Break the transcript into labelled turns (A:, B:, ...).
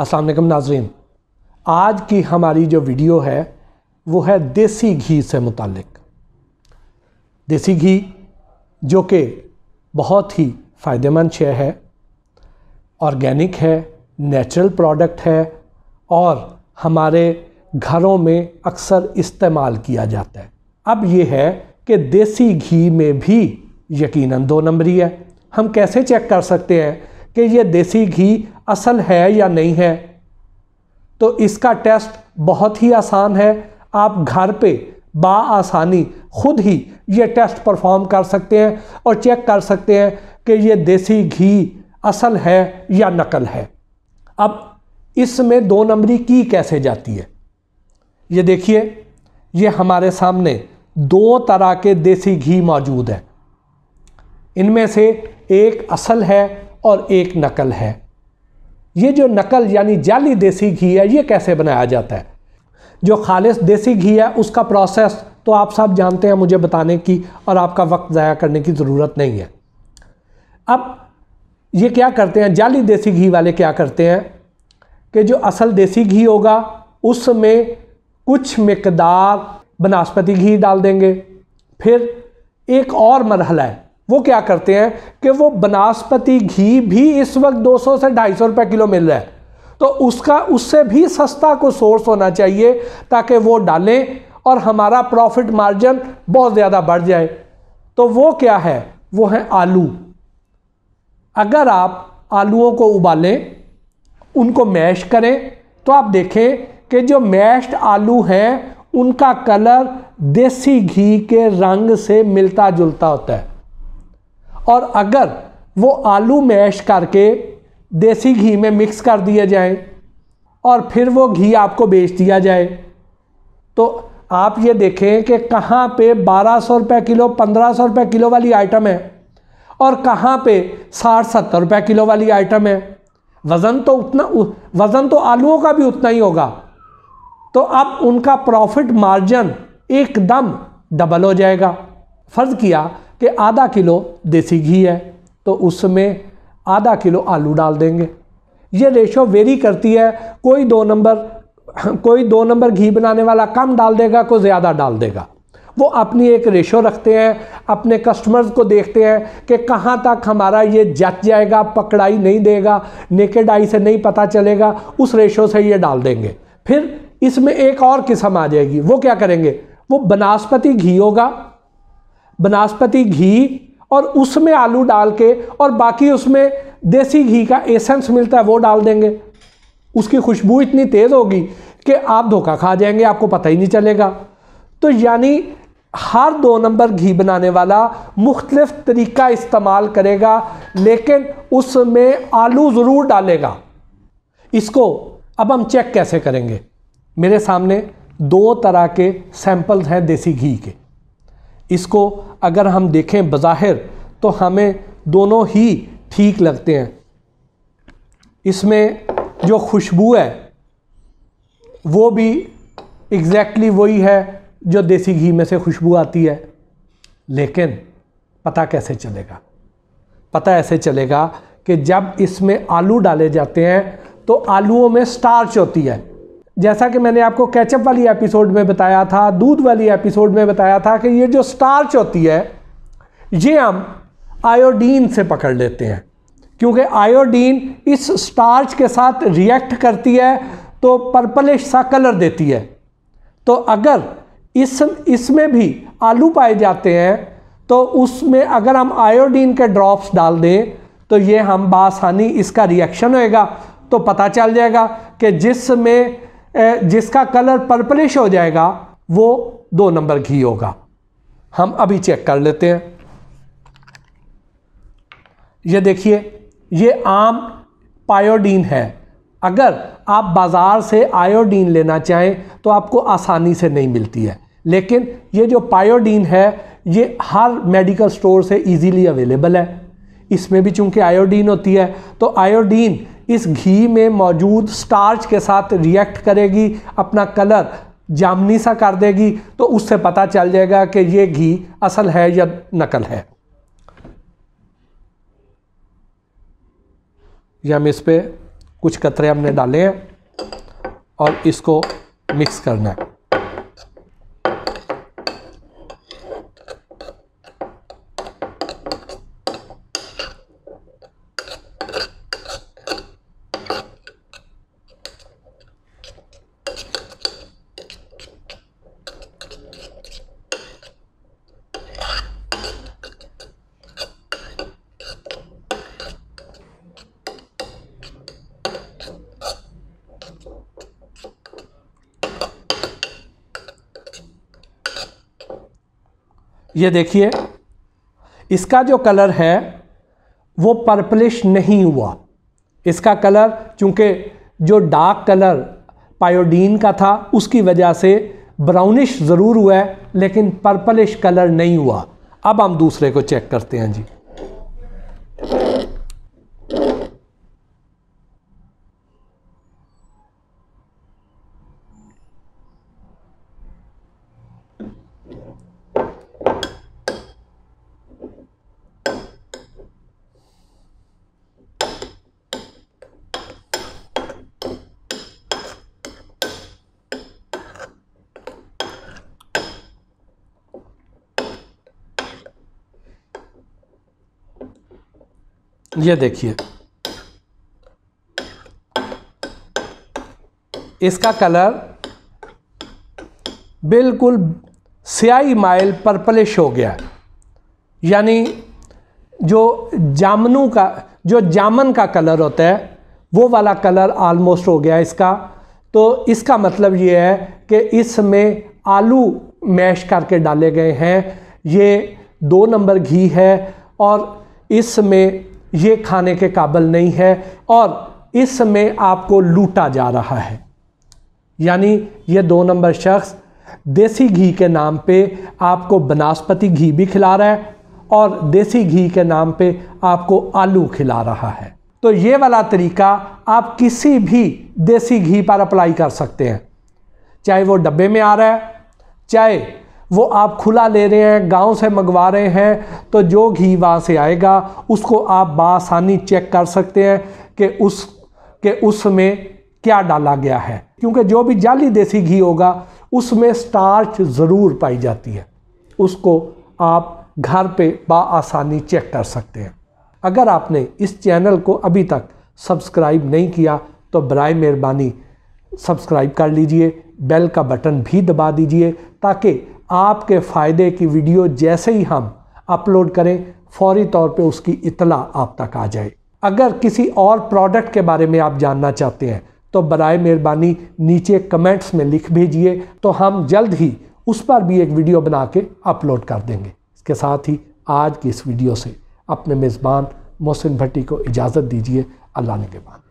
A: अस्सलाम वालेकुम नाजरीन आज की हमारी जो वीडियो है वो है देसी घी से मुतलक देसी घी जो कि बहुत ही फ़ायदेमंद शे है ऑर्गेनिक है नेचुरल प्रोडक्ट है और हमारे घरों में अक्सर इस्तेमाल किया जाता है अब ये है कि देसी घी में भी यकीनन दो नंबरी है हम कैसे चेक कर सकते हैं कि ये देसी घी असल है या नहीं है तो इसका टेस्ट बहुत ही आसान है आप घर पे आसानी खुद ही ये टेस्ट परफॉर्म कर सकते हैं और चेक कर सकते हैं कि ये देसी घी असल है या नकल है अब इसमें दो नंबरी की कैसे जाती है ये देखिए ये हमारे सामने दो तरह के देसी घी मौजूद हैं इनमें से एक असल है और एक नकल है ये जो नकल यानी जाली देसी घी है ये कैसे बनाया जाता है जो खालिश देसी घी है उसका प्रोसेस तो आप सब जानते हैं मुझे बताने की और आपका वक्त ज़ाया करने की ज़रूरत नहीं है अब ये क्या करते हैं जाली देसी घी वाले क्या करते हैं कि जो असल देसी घी होगा उसमें कुछ मकदार बनस्पति घी डाल देंगे फिर एक और मरहला है वो क्या करते हैं कि वो बनास्पति घी भी इस वक्त 200 से 250 रुपए किलो मिल रहा है तो उसका उससे भी सस्ता को सोर्स होना चाहिए ताकि वो डालें और हमारा प्रॉफिट मार्जिन बहुत ज़्यादा बढ़ जाए तो वो क्या है वो है आलू अगर आप आलूओं को उबालें उनको मैश करें तो आप देखें कि जो मैश्ड आलू हैं उनका कलर देसी घी के रंग से मिलता जुलता होता है और अगर वो आलू मैश करके देसी घी में मिक्स कर दिया जाए और फिर वो घी आपको बेच दिया जाए तो आप ये देखें कि कहाँ पे बारह सौ रुपये किलो पंद्रह सौ रुपये किलो वाली आइटम है और कहाँ पे साठ सत्तर रुपये किलो वाली आइटम है वज़न तो उतना वज़न तो आलूओं का भी उतना ही होगा तो अब उनका प्रॉफिट मार्जिन एकदम डबल हो जाएगा फ़र्ज़ किया कि आधा किलो देसी घी है तो उसमें आधा किलो आलू डाल देंगे ये रेशो वेरी करती है कोई दो नंबर कोई दो नंबर घी बनाने वाला कम डाल देगा कोई ज़्यादा डाल देगा वो अपनी एक रेशो रखते हैं अपने कस्टमर्स को देखते हैं कि कहाँ तक हमारा ये जच जाएगा पकड़ाई नहीं देगा नेकेड आई से नहीं पता चलेगा उस रेशो से ये डाल देंगे फिर इसमें एक और किस्म आ जाएगी वो क्या करेंगे वो बनास्पति घी होगा बनास्पति घी और उसमें आलू डाल के और बाकी उसमें देसी घी का एसेंस मिलता है वो डाल देंगे उसकी खुशबू इतनी तेज़ होगी कि आप धोखा खा जाएंगे आपको पता ही नहीं चलेगा तो यानी हर दो नंबर घी बनाने वाला मुख्तलफ तरीका इस्तेमाल करेगा लेकिन उसमें आलू ज़रूर डालेगा इसको अब हम चेक कैसे करेंगे मेरे सामने दो तरह के सैंपल्स हैं देसी घी के इसको अगर हम देखें बज़ाहिर तो हमें दोनों ही ठीक लगते हैं इसमें जो खुशबू है वो भी एग्ज़ैक्टली वही है जो देसी घी में से खुशबू आती है लेकिन पता कैसे चलेगा पता ऐसे चलेगा कि जब इसमें आलू डाले जाते हैं तो आलूओं में स्टार्च होती है जैसा कि मैंने आपको कैचअप वाली एपिसोड में बताया था दूध वाली एपिसोड में बताया था कि ये जो स्टार्च होती है ये हम आयोडीन से पकड़ लेते हैं क्योंकि आयोडीन इस स्टार्च के साथ रिएक्ट करती है तो पर्पलिश सा कलर देती है तो अगर इस इसमें भी आलू पाए जाते हैं तो उसमें अगर हम आयोडीन के ड्रॉप्स डाल दें तो ये हम बासानी इसका रिएक्शन होएगा तो पता चल जाएगा कि जिसमें जिसका कलर पर्पलिश हो जाएगा वो दो नंबर घी होगा हम अभी चेक कर लेते हैं ये देखिए ये आम पायोडीन है अगर आप बाज़ार से आयोडीन लेना चाहें तो आपको आसानी से नहीं मिलती है लेकिन ये जो पायोडीन है ये हर मेडिकल स्टोर से इजीली अवेलेबल है इसमें भी चूंकि आयोडीन होती है तो आयोडीन इस घी में मौजूद स्टार्च के साथ रिएक्ट करेगी अपना कलर जामनी सा कर देगी तो उससे पता चल जाएगा कि ये घी असल है या नकल है या हम इस पर कुछ कतरे हमने डाले हैं और इसको मिक्स करना है ये देखिए इसका जो कलर है वो पर्पलिश नहीं हुआ इसका कलर चूँकि जो डार्क कलर पायोडीन का था उसकी वजह से ब्राउनिश ज़रूर हुआ है लेकिन पर्पलिश कलर नहीं हुआ अब हम दूसरे को चेक करते हैं जी ये देखिए इसका कलर बिल्कुल स्याही माइल पर्पलिश हो गया यानी जो जामनू का जो जामन का कलर होता है वो वाला कलर आलमोस्ट हो गया इसका तो इसका मतलब ये है कि इसमें आलू मैश करके डाले गए हैं ये दो नंबर घी है और इसमें ये खाने के काबल नहीं है और इसमें आपको लूटा जा रहा है यानी ये दो नंबर शख्स देसी घी के नाम पे आपको बनास्पति घी भी खिला रहा है और देसी घी के नाम पे आपको आलू खिला रहा है तो ये वाला तरीका आप किसी भी देसी घी पर अप्लाई कर सकते हैं चाहे वो डब्बे में आ रहा है चाहे वो आप खुला ले रहे हैं गांव से मंगवा रहे हैं तो जो घी वहाँ से आएगा उसको आप बासानी चेक कर सकते हैं कि उस के उसमें क्या डाला गया है क्योंकि जो भी जाली देसी घी होगा उसमें स्टार्च ज़रूर पाई जाती है उसको आप घर पे आसानी चेक कर सकते हैं अगर आपने इस चैनल को अभी तक सब्सक्राइब नहीं किया तो बर मेहरबानी सब्सक्राइब कर लीजिए बेल का बटन भी दबा दीजिए ताकि आपके फ़ायदे की वीडियो जैसे ही हम अपलोड करें फौरी तौर पे उसकी इतला आप तक आ जाए अगर किसी और प्रोडक्ट के बारे में आप जानना चाहते हैं तो बर मेहरबानी नीचे कमेंट्स में लिख भेजिए तो हम जल्द ही उस पर भी एक वीडियो बना के अपलोड कर देंगे इसके साथ ही आज की इस वीडियो से अपने मेज़बान मोहसिन भट्टी को इजाज़त दीजिए अल्लाह ने के बाद